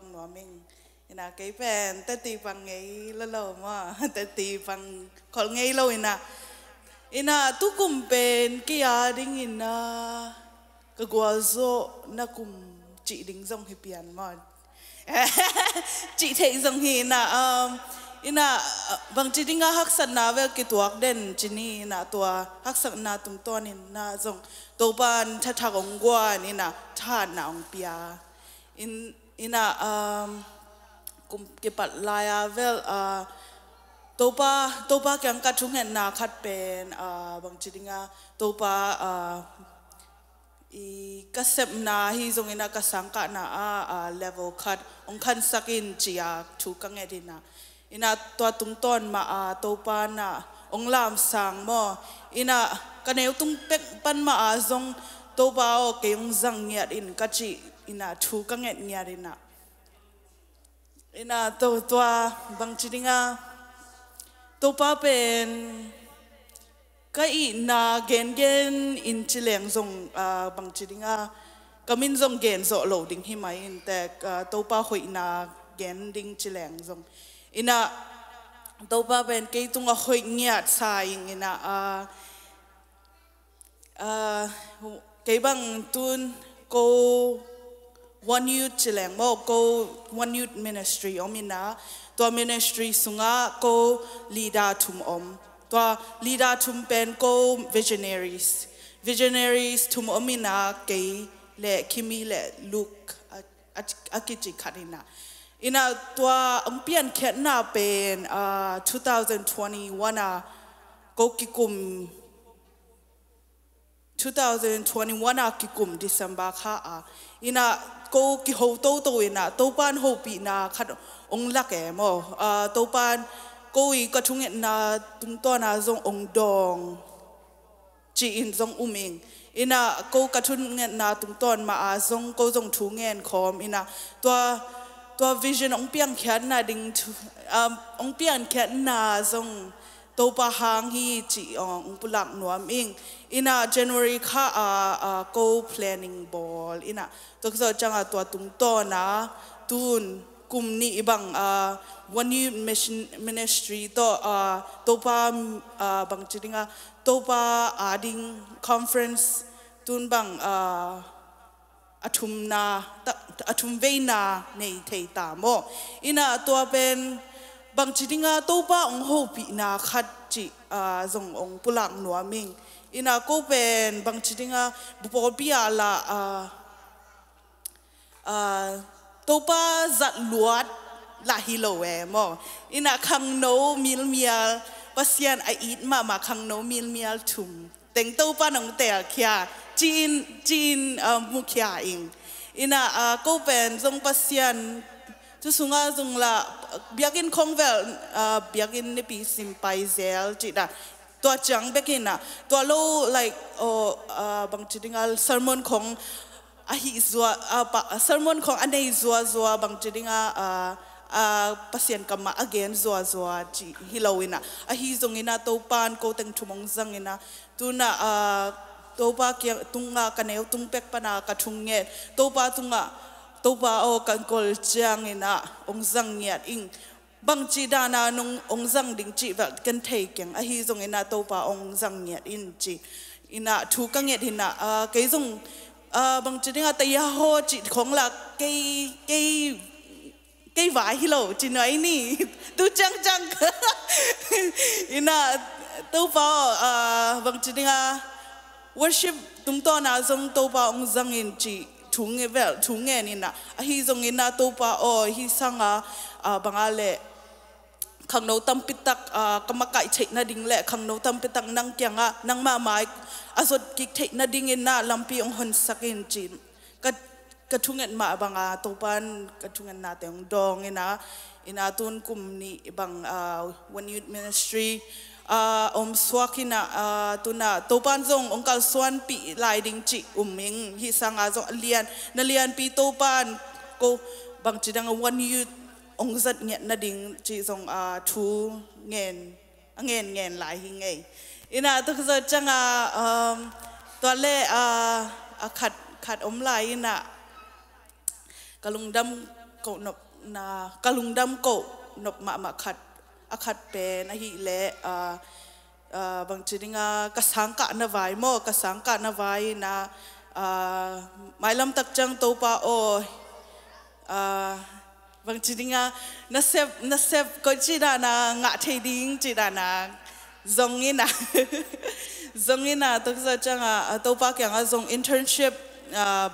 bằng nó mình na cái về ta tì bằng ngay lâu lâu mà ta tì bằng còn ngay lâu na ina tu cùng bên kia đinh ina à, cái quả zo na cùng chị đinh dòng hiệp biển mà chị thấy dòng hi na ina ờ, bằng ờ, vâng, chị đinh à, hắc sơn na về cái tuộc đen chị ni na tua hắc sơn na tum to ni na dòng tổ ban cha cha gong qua ni na cha na ông pia in ina um kum ke pat laya vel a uh, topa topa kyang ka chung hen na khat pen a uh, bang chidinga topa a uh, i kasep na hi zong ina ka sangka na a level cut, ong khan sakin chia thu ka nge na, ina to tung ton ma a topa na ong lam sang mo ina ka neu tung pek pan ma a zong topa o ke ong zang ngiat in ka chi ina thu ka nget nya rina ina to twa bang chiringa to pa pen ka ina gen gen in chileng zong bang chidinga kamin zong gen zo lo ding hi mai in te to pa hoi na gen ding chileng zong ina to pa pen ke tunga hoi nyat sa ing ina a a cái bằng tuôn cô One Youth Chileng Mo go One Youth Ministry um, Omina to Ministry Sunga go leader tum om um. to leader tum pen go visionaries visionaries tum um, omina ke le kimi le look akichi karina ina to ampian ketna pen uh, 2021 uh, go kikum 2021 a ki kum December kha a ina ko ki ho to to ina to pan ho pi na khat ong lak e mo a to pan ko i ka chung na tung to na zong ong dong chi in zong uming ina ko ka chung na tung ton ma a zong ko zong thu ngen khom ina to to vision ong piang khyan na ding thu ong piang khyan na zong ba topa hangi chi ong pulak nuam ing ina january kha a a co planning ball ina tokzo changa to tung to na tun kum ni ibang a uh, one new mission ministry to a uh, topa a uh, bang chiringa topa ading conference tun bang a athum na athum veina nei thei ta mo ina to pen bằng chỉ đi ngã tàu ba ông hậu bị na khát chi à dòng ông pulak nua mình ina cô bên bằng chỉ đi ngã bộ bia là à à tàu ba giặt lúa là hi lâu em mò ina khăng nấu mil mial pasian ai ít mà mà khăng nấu mil mial thùng tiếng tàu ba nông tè kia chin chin mukhiaing ina cô bên dòng pasian tu sunga zung à, la biakin khong vel à, biakin ne pi sim pai zel chi da to chang bekin na à. to lo like o ờ, ờ, bang chidingal sermon kong a hi zua a sermon kong khong anei zua zua bang chidinga a a pasien kama again zua zwa chi hilowina a hi zongina to pan ko teng thumong zangina na a pa kya tunga tung pek pana ka thungge pa tunga ba o kan kol chiang ina ong zang niat ing bang chi da na nong ong zang ding chi va kan thei kyang a hi zong ina ba ong zang niat in chi ina thu ka nget hina a ke zong a bang chi dinga ta ya ho chi khong la ke ke cái vải hi lộ chỉ nói ni tu chăng chăng ina tu pa vâng chỉ dinga worship tung to na zong tu ba ông zang in chi tunge vel tunge ni na ah, hi zong ina to pa o oh, hi sanga ah, bangale khang no tam pitak ah, kamakai chei na ding le khang no tam pitak nang kyanga nang ma mai azot kik thei na ding ina lampi ong hon sakin chin ka katungan ma banga topan katungan na teng dong ina ina tun ni bang one youth ministry Uh, om swaki na tu uh, na tuna pan zong ong kal swan pi lai ding chi uming hi sanga zo lian na lian pi pan ko bang chi dang one you ong zat nget na ding chi zong a uh, thu ngen ngen ngen lai hi ngai ina to zo changa um to le a a khat khat om lai na kalung dam ko nop na kalung dam ko nop ma ma khat a khat pen a hi le a bang chiringa ka sangka na vai mo ka sangka na vai na mailam tak chang to pa o bang chiringa na sep na sep ko chi da na nga thei ding chi da na zong in na zong in na tok sa chang a to pa kyang a zong internship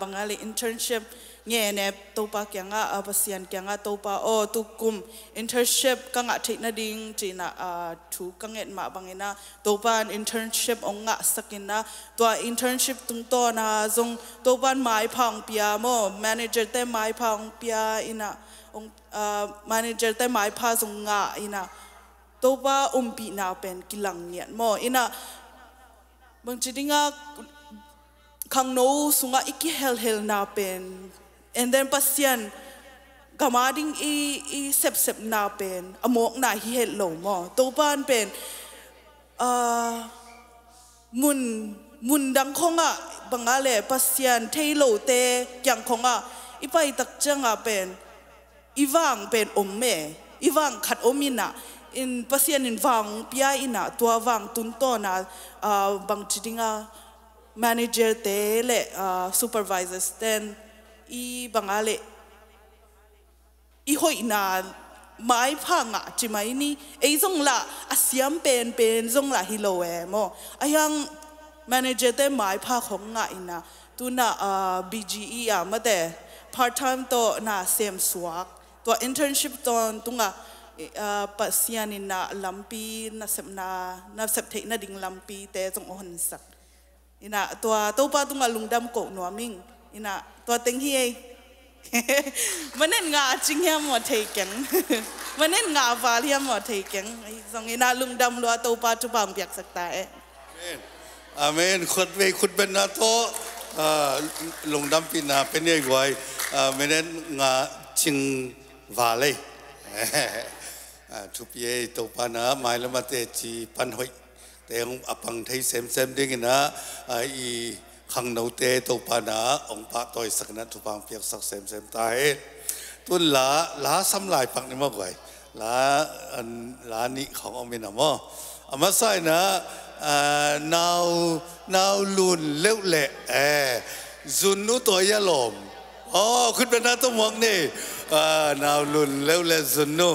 bangali internship nghe nè tàu pa kia nga à bác sĩ kia nga tàu pa ô tu kum internship các ngã thấy na ding chỉ na à chú các ngẹt mà bằng na tàu pa internship ông ngã sakin na tua internship tung to na zong tàu pa mai phang pia mo manager te mai phang pia ina ông à manager te mai phang zong ngã ina tàu pa um pi na pen kilang nhiệt mo ina bang chỉ dinga kang no sunga iki hel hel na pen and then pasian gamading i i sep sep na pen amok na hi het lo mo to ban pen uh mun mun dang khonga bangale pasian thailo te kyang khonga ipai tak changa pen iwang pen omme iwang khat omina in pasian in wang pia ina tua wang tuntona uh bang chidinga manager te le uh, supervisors then i bangale i hoi na mai pha nga chi mai ni e zong la asiam pen pen zong la hi lo e mo ayang manager te mai pha khong nga ina tu na BGE a ma te part time to na sem suak to internship ton tunga pasian na lampi na sep na na sep thei na ding lampi te zong on sak ina to to pa tunga lungdam ko no ming อินะตัวติงเฮยมันเน้นงาจิงเฮียมดเทกังมันเน้นงาวาเฮียมดเทกังไอสงอินะลุงดำลัวตัวปาจุบามเปียกสักตาเออามนขุดไปขุดเป็นนาโตลุงดำปีนาเป็นยังไงมันเน้นงาจิงวาเลยทุกเย่ตัวปานะไม่ละมาเตจีปันหอยแต่ของอปังไทยเซมเซมได้กันนะอีขังนาเตตปานาองพระตอยสักนัทุพังเพียกสักเสมเสมตาเฮตุนหลาหลาสำลายปักนี่มากกว่าหลาหลานิของอมินามออามาใส่นะนาวนาลุนเลี้ยวแหละเอซุนนุตัวยาลมอ๋อขึ้นเป็นนักตมองนี่นาวลุนเลี้ยวแหละซุนนุ